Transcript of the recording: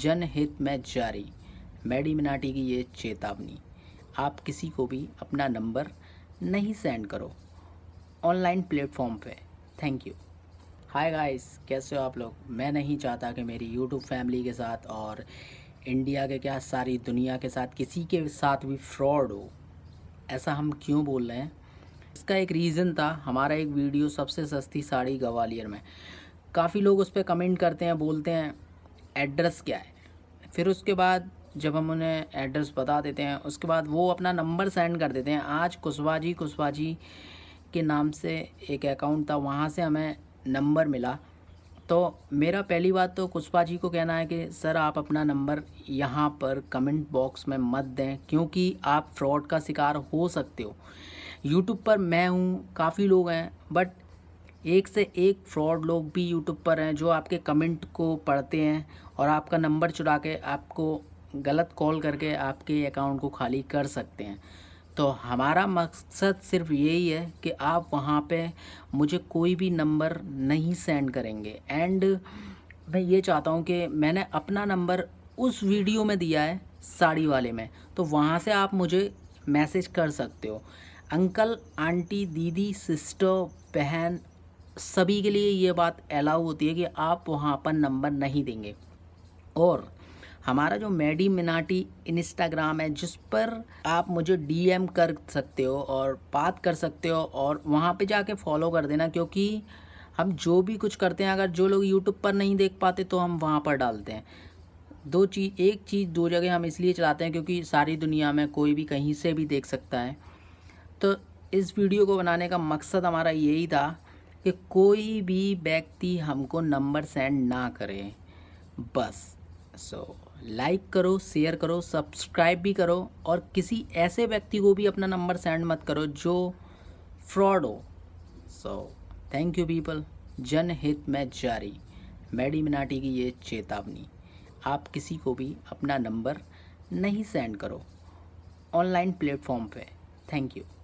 जनहित में जारी मैडी मिनाटी की ये चेतावनी आप किसी को भी अपना नंबर नहीं सेंड करो ऑनलाइन प्लेटफॉर्म पे थैंक यू हाय गाइस कैसे हो आप लोग मैं नहीं चाहता कि मेरी यूट्यूब फैमिली के साथ और इंडिया के क्या सारी दुनिया के साथ किसी के साथ भी फ्रॉड हो ऐसा हम क्यों बोल रहे हैं इसका एक रीज़न था हमारा एक वीडियो सबसे सस्ती साड़ी ग्वालियर में काफ़ी लोग उस पर कमेंट करते हैं बोलते हैं एड्रेस क्या है फिर उसके बाद जब हम उन्हें एड्रेस बता देते हैं उसके बाद वो अपना नंबर सेंड कर देते हैं आज कुशवा जी कुशवा जी के नाम से एक अकाउंट था वहाँ से हमें नंबर मिला तो मेरा पहली बात तो कुशवा जी को कहना है कि सर आप अपना नंबर यहाँ पर कमेंट बॉक्स में मत दें क्योंकि आप फ्रॉड का शिकार हो सकते हो यूट्यूब पर मैं हूँ काफ़ी लोग हैं बट एक से एक फ्रॉड लोग भी यूट्यूब पर हैं जो आपके कमेंट को पढ़ते हैं और आपका नंबर चुरा के आपको गलत कॉल करके आपके अकाउंट को खाली कर सकते हैं तो हमारा मकसद सिर्फ यही है कि आप वहाँ पे मुझे कोई भी नंबर नहीं सेंड करेंगे एंड मैं ये चाहता हूँ कि मैंने अपना नंबर उस वीडियो में दिया है साड़ी वाले में तो वहाँ से आप मुझे मैसेज कर सकते हो अंकल आंटी दीदी सिस्टर बहन सभी के लिए ये बात अलाउ होती है कि आप वहाँ पर नंबर नहीं देंगे और हमारा जो मेडी मिनाटी इंस्टाग्राम है जिस पर आप मुझे डीएम कर सकते हो और बात कर सकते हो और वहाँ पे जाके फॉलो कर देना क्योंकि हम जो भी कुछ करते हैं अगर जो लोग यूट्यूब पर नहीं देख पाते तो हम वहाँ पर डालते हैं दो चीज़ एक चीज़ दो जगह हम इसलिए चलाते हैं क्योंकि सारी दुनिया में कोई भी कहीं से भी देख सकता है तो इस वीडियो को बनाने का मकसद हमारा यही था कि कोई भी व्यक्ति हमको नंबर सेंड ना करे बस सो so, लाइक करो शेयर करो सब्सक्राइब भी करो और किसी ऐसे व्यक्ति को भी अपना नंबर सेंड मत करो जो फ्रॉड हो सो थैंक यू पीपल जनहित में जारी मैडी मिनाटी की ये चेतावनी आप किसी को भी अपना नंबर नहीं सेंड करो ऑनलाइन प्लेटफॉर्म पे थैंक यू